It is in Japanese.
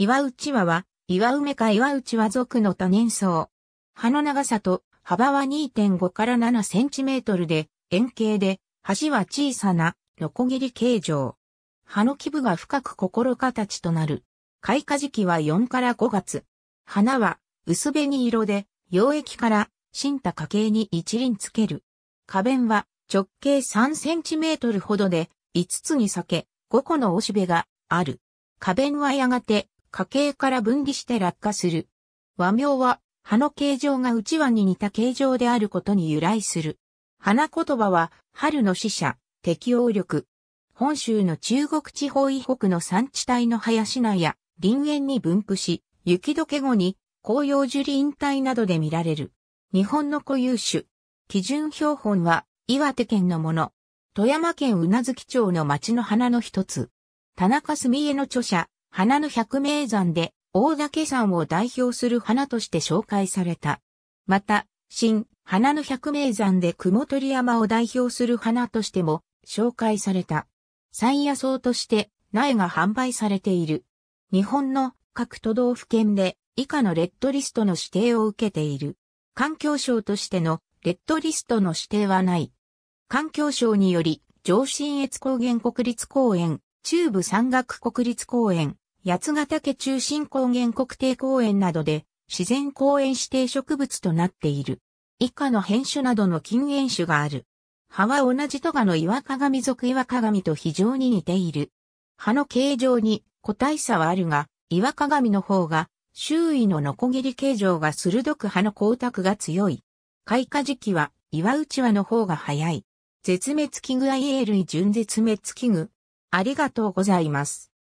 岩内輪は、岩梅か岩内輪属の多年草。葉の長さと幅は2.5から7センチメートルで、円形で、端は小さな、ノコギリ形状。葉の基部が深く心形となる。開花時期は4から5月。花は薄紅色で、溶液から新た花形に一輪つける。花弁は直径3センチメートルほどで、5つに裂け、5個のおしべがある。花弁はやがて家系から分離して落下する。和名は、葉の形状が内輪に似た形状であることに由来する。花言葉は、春の使者、適応力。本州の中国地方以北の山地帯の林内や林園に分布し、雪解け後に紅葉樹林帯などで見られる。日本の固有種。基準標本は岩手県のもの。富山県宇奈月町の町の花の一つ。田中澄江の著者、花の百名山で大岳山を代表する花として紹介された。また、新、花の百名山で雲取山を代表する花としても紹介された。山野草として苗が販売されている。日本の各都道府県で以下のレッドリストの指定を受けている。環境省としてのレッドリストの指定はない。環境省により、上信越高原国立公園、中部山岳国立公園、八ヶ岳中心高原国定公園などで自然公園指定植物となっている。以下の変種などの禁煙種がある。葉は同じトガの岩鏡属岩鏡と非常に似ている。葉の形状に個体差はあるが、岩鏡の方が周囲のノコギリ形状が鋭く葉の光沢が強い。開花時期は岩内輪の方が早い。絶滅危惧アイエー類準絶滅危惧、ありがとうございます。